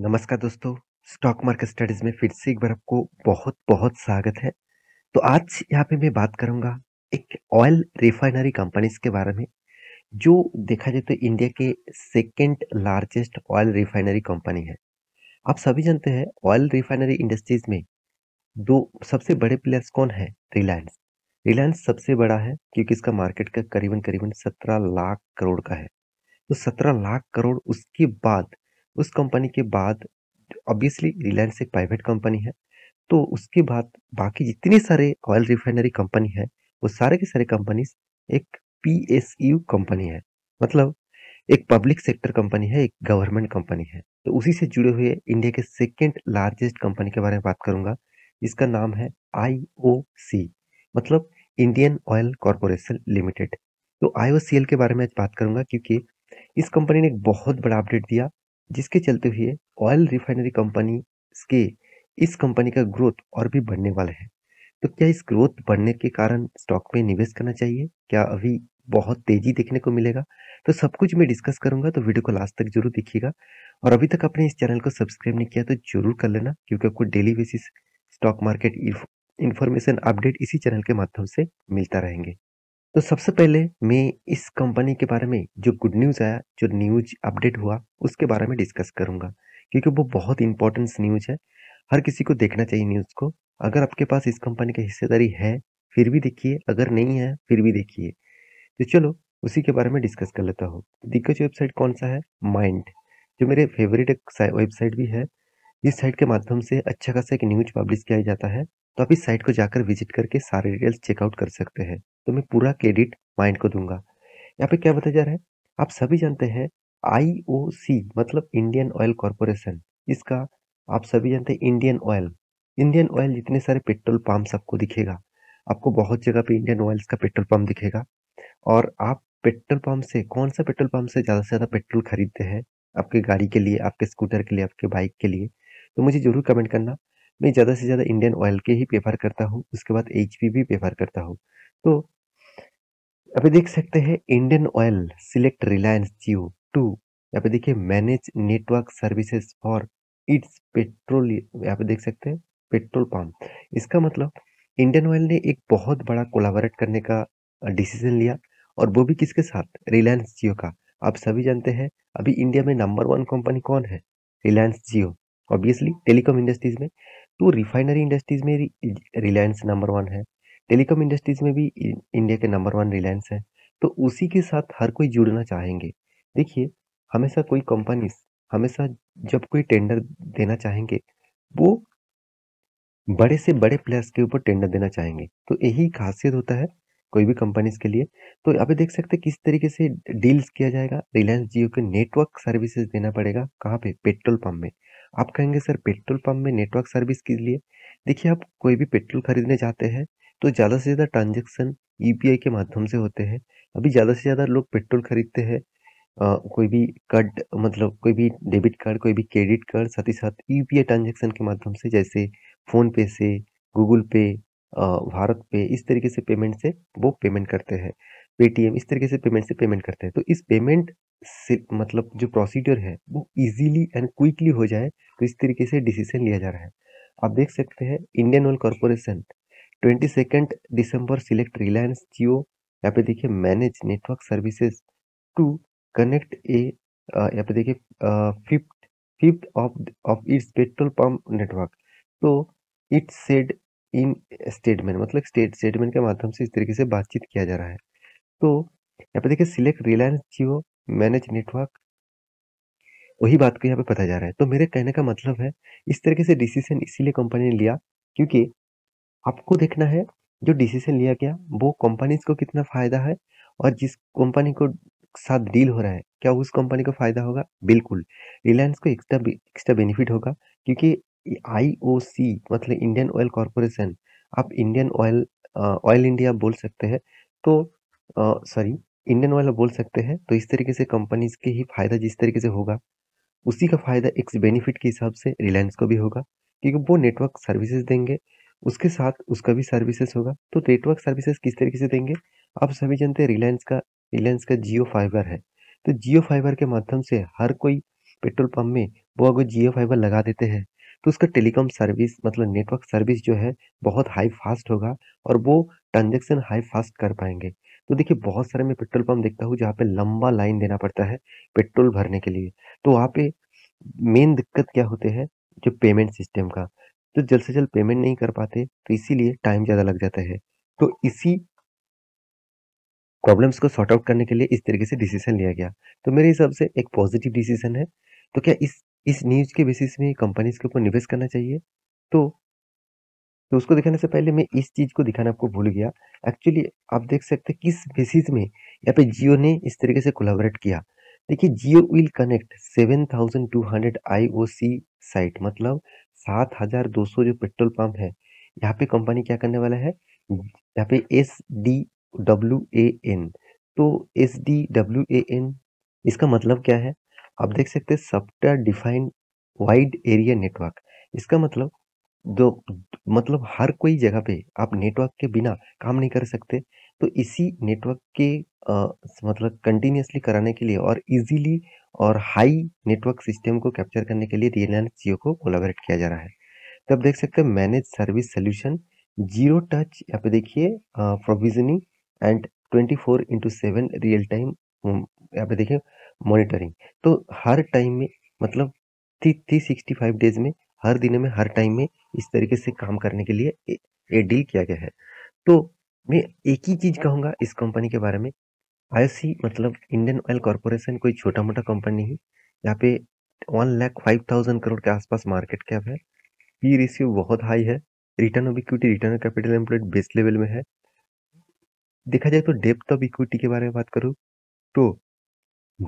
नमस्कार दोस्तों stock market studies में फिर से एक बार आपको बहुत बहुत स्वागत है तो आज यहाँ पे मैं बात करूंगा एक ऑयल रिफाइनरी कंपनीज के बारे में जो देखा जाए तो इंडिया के second largest oil refinery company है आप सभी जानते हैं ऑयल रिफाइनरी इंडस्ट्रीज में दो सबसे बड़े प्लेयर्स कौन है रिलायंस रिलायंस सबसे बड़ा है क्योंकि इसका मार्केट का करीबन करीबन सत्रह लाख करोड़ का है तो सत्रह लाख करोड़ उसके बाद उस कंपनी के बाद ऑब्वियसली रिलायंस एक प्राइवेट कंपनी है तो उसके बाद बाकी जितने सारे ऑयल रिफाइनरी कंपनी है वो सारे के सारे कंपनीज एक पी कंपनी e है मतलब एक पब्लिक सेक्टर कंपनी है एक गवर्नमेंट कंपनी है तो उसी से जुड़े हुए इंडिया के सेकेंड लार्जेस्ट कंपनी के बारे में बात करूंगा जिसका नाम है आई मतलब इंडियन ऑयल कॉरपोरेशन लिमिटेड तो आई के बारे में बात करूंगा क्योंकि इस कंपनी ने एक बहुत बड़ा अपडेट दिया जिसके चलते हुए ऑयल रिफाइनरी कंपनी के इस कंपनी का ग्रोथ और भी बढ़ने वाला है तो क्या इस ग्रोथ बढ़ने के कारण स्टॉक में निवेश करना चाहिए क्या अभी बहुत तेजी देखने को मिलेगा तो सब कुछ मैं डिस्कस करूंगा तो वीडियो को लास्ट तक जरूर देखिएगा और अभी तक आपने इस चैनल को सब्सक्राइब नहीं किया तो जरूर कर लेना क्योंकि आपको daily basis stock market information update इसी चैनल के माध्यम से मिलता रहेंगे तो सबसे पहले मैं इस कंपनी के बारे में जो गुड न्यूज़ आया जो न्यूज अपडेट हुआ उसके बारे में डिस्कस करूँगा क्योंकि वो बहुत इंपॉर्टेंस न्यूज है हर किसी को देखना चाहिए न्यूज़ को अगर आपके पास इस कंपनी की हिस्सेदारी है फिर भी देखिए अगर नहीं है फिर भी देखिए तो चलो उसी के बारे में डिस्कस कर लेता हूँ दिग्गज वेबसाइट कौन सा है माइंड जो मेरे फेवरेट एक वेबसाइट भी है इस साइट के माध्यम से अच्छा खासा एक न्यूज पब्लिश किया जाता है तो आप इस साइट को जाकर विजिट करके सारे डिटेल्स चेकआउट कर सकते हैं तो मैं पूरा क्रेडिट माइंड को दूंगा यहाँ पे क्या बताया जा रहा है आप सभी जानते हैं आईओसी मतलब इंडियन ऑयल कॉरपोरेशन इसका आप सभी जानते हैं इंडियन ऑयल इंडियन ऑयल जितने सारे पेट्रोल पंप आपको दिखेगा आपको बहुत जगह पे इंडियन ऑयल्स का पेट्रोल पंप दिखेगा और आप पेट्रोल पंप से कौन सा पेट्रोल पंप से ज़्यादा से ज़्यादा पेट्रोल खरीदते हैं आपके गाड़ी के लिए आपके स्कूटर के लिए आपके बाइक के लिए तो मुझे ज़रूर कमेंट करना मैं ज़्यादा से ज़्यादा इंडियन ऑयल के ही प्रेफर करता हूँ उसके बाद एच भी प्रेफर करता हूँ तो अभी देख सकते हैं Indian Oil select Reliance Jio to यहाँ पे देखिए manage network services for its petrol यहाँ पे देख सकते हैं पेट्रोल पंप इसका मतलब इंडियन ऑयल ने एक बहुत बड़ा कोलाबरेट करने का डिसीजन लिया और वो भी किसके साथ रिलायंस जियो का आप सभी जानते हैं अभी इंडिया में नंबर वन कंपनी कौन है Reliance Jio obviously telecom industries में तो रिफाइनरी इंडस्ट्रीज़ में रिलायंस नंबर वन है टेलीकॉम इंडस्ट्रीज़ में भी इंडिया के नंबर वन रिलायंस है तो उसी के साथ हर कोई जुड़ना चाहेंगे देखिए हमेशा कोई कंपनीज हमेशा जब कोई टेंडर देना चाहेंगे वो बड़े से बड़े प्लेयर्स के ऊपर टेंडर देना चाहेंगे तो यही खासियत होता है कोई भी कंपनीज के लिए तो यहाँ पे देख सकते हैं किस तरीके से डील्स किया जाएगा रिलायंस जियो के नेटवर्क सर्विसेज देना पड़ेगा कहाँ पे पेट्रोल पंप में आप कहेंगे सर पेट्रोल पंप में नेटवर्क सर्विस के लिए देखिए आप कोई भी पेट्रोल खरीदने जाते हैं तो ज़्यादा से ज़्यादा ट्रांजेक्शन ई e के माध्यम से होते हैं अभी ज़्यादा से ज़्यादा लोग पेट्रोल खरीदते हैं कोई भी कार्ड मतलब कोई भी डेबिट कार्ड कोई भी क्रेडिट कार्ड साथ ही साथ यू e पी ट्रांजेक्शन के माध्यम से जैसे फ़ोनपे से गूगल पे भारत पे इस तरीके से पेमेंट से वो पेमेंट करते हैं पेटीएम इस तरीके से पेमेंट से पेमेंट करते हैं तो इस पेमेंट से मतलब जो प्रोसीजर है वो इजीली एंड क्विकली हो जाए तो इस तरीके से डिसीजन लिया जा रहा है आप देख सकते हैं Indian Oil Corporation twenty second दिसंबर सिलेक्ट रिलायंस जियो यहाँ पे देखिए manage network services to connect a यहाँ पे देखिए fifth fifth of of its petrol pump network तो इट्स सेड इन स्टेटमेंट मतलब स्टेट स्टेटमेंट के माध्यम से इस तरीके से बातचीत किया जा रहा है तो यहाँ पे देखिए select Reliance Jio manage network वही बात को यहाँ पे पता जा रहा है तो मेरे कहने का मतलब है इस तरीके से डिसीजन इसीलिए कंपनी ने लिया क्योंकि आपको देखना है जो डिसीजन लिया गया वो कंपनीज को कितना फायदा है और जिस कंपनी को साथ डील हो रहा है क्या उस कंपनी को फायदा होगा बिल्कुल रिलायंस को एक्स्ट्रा एक्स्ट्रा बेनिफिट होगा क्योंकि आई मतलब इंडियन ऑयल कॉरपोरेशन आप इंडियन ऑयल ऑयल इंडिया बोल सकते हैं तो सॉरी इंडियन वाला बोल सकते हैं तो इस तरीके से कंपनीज के ही फ़ायदा जिस तरीके से होगा उसी का फ़ायदा एक बेनिफिट के हिसाब से रिलायंस को भी होगा क्योंकि वो नेटवर्क सर्विसेज देंगे उसके साथ उसका भी सर्विसेज होगा तो नेटवर्क सर्विसेज किस तरीके से देंगे आप सभी जानते हैं रिलायंस का रिलायंस का जियो फाइबर है तो जियो फाइबर के माध्यम से हर कोई पेट्रोल पंप में वो अगर जियो फाइबर लगा देते हैं तो उसका टेलीकॉम सर्विस मतलब नेटवर्क सर्विस जो है बहुत हाई फास्ट होगा और वो ट्रांजेक्शन हाई फास्ट कर पाएंगे तो देखिए बहुत सारे मैं पेट्रोल पंप देखता हूँ जहाँ पे लंबा लाइन देना पड़ता है पेट्रोल भरने के लिए तो वहाँ पे मेन दिक्कत क्या होते हैं जो पेमेंट सिस्टम का तो जल्द से जल्द पेमेंट नहीं कर पाते तो इसीलिए टाइम ज़्यादा लग जाता है तो इसी प्रॉब्लम्स को सॉर्ट आउट करने के लिए इस तरीके से डिसीजन लिया गया तो मेरे हिसाब से एक पॉजिटिव डिसीजन है तो क्या इस इस न्यूज़ के बेसिस में कंपनीज के ऊपर निवेश करना चाहिए तो तो उसको दिखाने से पहले मैं इस चीज़ को दिखाना आपको भूल गया एक्चुअली आप देख सकते किस बेसिस में यहाँ पे जियो ने इस तरीके से कोलाबरेट किया देखिए Jio will connect 7200 IOC site मतलब 7200 जो पेट्रोल पंप है यहाँ पे कंपनी क्या करने वाला है यहाँ पे S D W A N तो S D W A N इसका मतलब क्या है आप देख सकते हैं software defined wide area network इसका मतलब जो मतलब हर कोई जगह पे आप नेटवर्क के बिना काम नहीं कर सकते तो इसी नेटवर्क के आ, मतलब कंटिन्यूसली कराने के लिए और इजीली और हाई नेटवर्क सिस्टम को कैप्चर करने के लिए रिलायंस जियो को कोलाबरेट किया जा रहा है तो आप देख सकते हैं manage service solution zero touch यहाँ पे देखिए provisioning and twenty four into seven real time यहाँ पे देखिए मॉनिटरिंग तो हर टाइम में मतलब three three sixty five days में हर दिन में हर टाइम में इस तरीके से काम करने के लिए ये डील किया गया है तो मैं एक ही चीज़ कहूंगा इस कंपनी के बारे में आई मतलब इंडियन ऑयल कॉरपोरेशन कोई छोटा मोटा कंपनी नहीं यहाँ पे one lakh five thousand crore के आसपास मार्केट कैप है पी रेशियो बहुत हाई है return of equity return of capital employed base level में है देखा जाए तो डेप्थ ऑफ इक्विटी के बारे में बात करूँ तो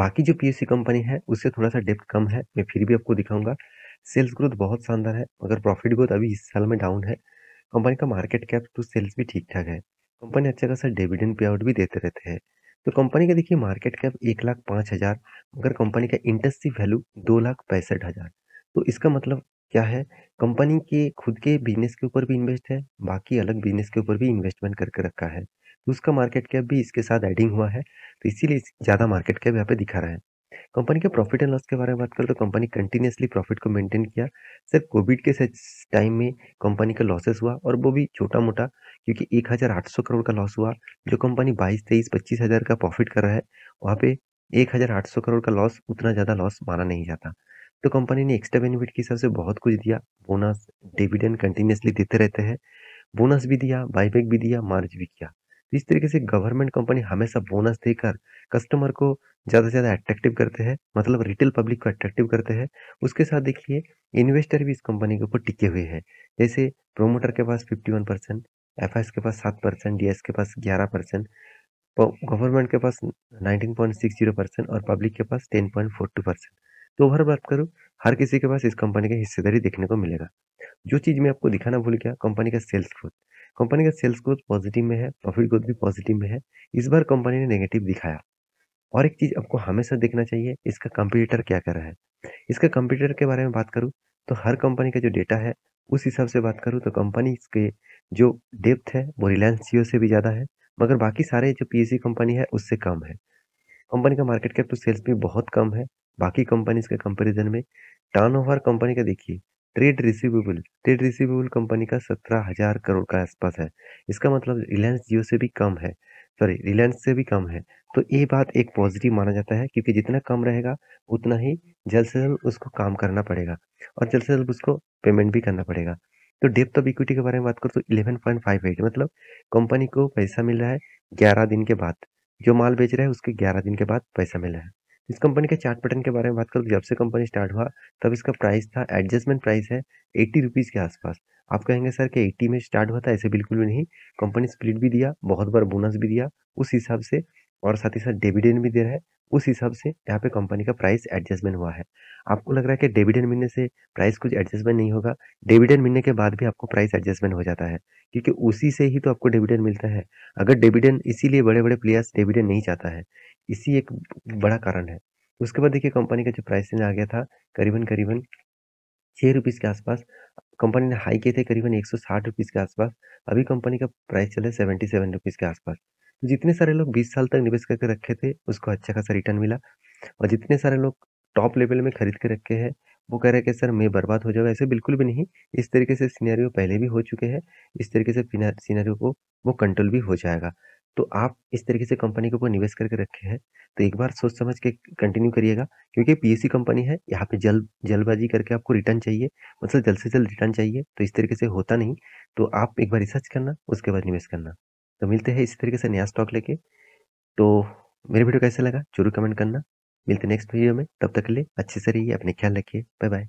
बाकी जो पी कंपनी है उससे थोड़ा सा डेप्थ कम है मैं फिर भी आपको दिखाऊंगा सेल्स ग्रोथ बहुत शानदार है मगर प्रॉफिट ग्रोथ अभी इस साल में डाउन है कंपनी का मार्केट कैप टू सेल्स भी ठीक ठाक है कंपनी अच्छा खासा डिविडेंड पे आउट भी देते रहते हैं तो कंपनी का देखिए मार्केट कैप एक लाख पाँच हज़ार मगर कंपनी का इंडस्ट्री वैल्यू दो लाख पैंसठ हज़ार तो इसका मतलब क्या है कंपनी के खुद के बिजनेस के ऊपर भी इन्वेस्ट है बाकी अलग बिजनेस के ऊपर भी इन्वेस्टमेंट करके रखा है तो उसका मार्केट कैप भी इसके साथ एडिंग हुआ है तो इसीलिए ज़्यादा मार्केट कैप यहाँ पे दिखा रहा है कंपनी के प्रॉफिट एंड लॉस के बारे में बात करें तो कंपनी कंटिन्यूसली प्रॉफिट को मेंटेन किया सिर्फ कोविड के टाइम में कंपनी का लॉसेस हुआ और वो भी छोटा मोटा क्योंकि एक हज़ार आठ सौ करोड़ का लॉस हुआ जो कंपनी बाईस तेईस पच्चीस हज़ार का प्रॉफिट कर रहा है वहाँ पे एक हज़ार आठ सौ करोड़ का लॉस उतना ज़्यादा लॉस माना नहीं जाता तो कंपनी ने एक्स्ट्रा बेनिफिट के हिसाब से बहुत कुछ दिया बोनस डिविडेंड कंटिन्यूसली देते रहते हैं बोनस भी दिया बाईबैक भी दिया मार्च भी किया जिस इस तरीके से गवर्नमेंट कंपनी हमेशा बोनस देकर कस्टमर को ज़्यादा से ज़्यादा अट्रैक्टिव करते हैं मतलब रिटेल पब्लिक को अट्रैक्टिव करते हैं उसके साथ देखिए इन्वेस्टर भी इस कंपनी के ऊपर टिके हुए हैं जैसे प्रोमोटर के पास फिफ्टी वन परसेंट एफ के पास सात परसेंट डी के पास ग्यारह परसेंट गवर्नमेंट के पास nineteen point six zero percent और पब्लिक के पास ten point four two percent तो ओवरऑल बात करूँ हर किसी के पास इस कंपनी का हिस्सेदारी देखने को मिलेगा जो चीज़ मैं आपको दिखाना भूल गया कंपनी का सेल्स ग्रोथ कंपनी का सेल्स ग्रोथ पॉजिटिव में है प्रॉफिट ग्रोथ भी पॉजिटिव में है इस बार कंपनी ने नेगेटिव दिखाया और एक चीज़ आपको हमेशा देखना चाहिए इसका कंप्यूटर क्या कर रहा है इसका कंप्यूटर के बारे में बात करूँ तो हर कंपनी का जो डेटा है उस हिसाब से बात करूँ तो कंपनी के जो डेप्थ है वो रिलायंस जियो से भी ज़्यादा है मगर बाकी सारे जो पी कंपनी e है उससे कम है कंपनी का मार्केट कैप टू सेल्स भी बहुत कम है बाकी कंपनीज के कंपेरिजन में टर्नओवर कंपनी का देखिए trade receivable trade receivable company का सत्रह हजार करोड़ का आसपास है इसका मतलब रिलायंस जियो से भी कम है सॉरी रिलायंस से भी कम है तो ये बात एक पॉजिटिव माना जाता है क्योंकि जितना कम रहेगा उतना ही जल्द से जल्द उसको काम करना पड़ेगा और जल्द से जल्द उसको पेमेंट भी करना पड़ेगा तो डेप्थ ऑफ इक्विटी के बारे में बात करो तो इलेवन पॉइंट फाइव एट मतलब कंपनी को पैसा मिल रहा है ग्यारह दिन के बाद जो माल बेच रहा है उसके ग्यारह दिन के बाद पैसा मिल रहा है इस कंपनी के चार्ट पैटर्न के बारे में बात करूँ जब से कंपनी स्टार्ट हुआ तब इसका प्राइस था एडजस्टमेंट प्राइस है एट्टी रुपीज़ के आसपास आप कहेंगे सर कि एट्टी में स्टार्ट हुआ था ऐसे बिल्कुल भी नहीं कंपनी स्प्लिट भी दिया बहुत बार बोनस भी दिया उस हिसाब से और साथ ही साथ डिविडेंड भी दे रहा है उस हिसाब से यहाँ पे कंपनी का प्राइस एडजस्टमेंट हुआ है आपको लग रहा है कि डिविडेंड मिलने से प्राइस कुछ एडजस्टमेंट नहीं होगा डिविडेंड मिलने के बाद भी आपको प्राइस एडजस्टमेंट हो जाता है क्योंकि उसी से ही तो आपको डिविडेंड मिलता है अगर डिविडेंड इसीलिए बड़े बड़े प्लेयर्स डिविडेंड नहीं चाहता है इसी एक बड़ा कारण है उसके बाद देखिए कंपनी का जो प्राइसिंग आ गया था करीबन करीबन छः रुपीज़ के आसपास कंपनी ने हाई किए थे करीबन एक सौ साठ रुपीज़ के आसपास अभी कंपनी का प्राइस है सेवेंटी सेवन रुपीज़ के आसपास जितने सारे लोग बीस साल तक निवेश करके रखे थे उसको अच्छा खासा रिटर्न मिला और जितने सारे लोग टॉप लेवल में खरीद के रखे हैं वो कह रहे हैं कि सर मैं बर्बाद हो जाऊँगा ऐसे बिल्कुल भी नहीं इस तरीके से सीनारियो पहले भी हो चुके हैं इस तरीके से सीनरियो को वो कंट्रोल भी हो जाएगा तो आप इस तरीके से कंपनी के ऊपर निवेश करके रखे हैं तो एक बार सोच समझ के कंटिन्यू करिएगा क्योंकि पीएससी कंपनी है यहाँ पे जल्द जल्दबाजी करके आपको रिटर्न चाहिए मतलब जल्द से जल्द रिटर्न चाहिए तो इस तरीके से होता नहीं तो आप एक बार रिसर्च करना उसके बाद निवेश करना तो मिलते हैं इसी तरीके से नया स्टॉक लेके तो मेरे वीडियो कैसे लगा जरूर कमेंट करना मिलते नेक्स्ट वीडियो में तब तक के लिए अच्छे से रहिए अपने ख्याल रखिए बाय बाय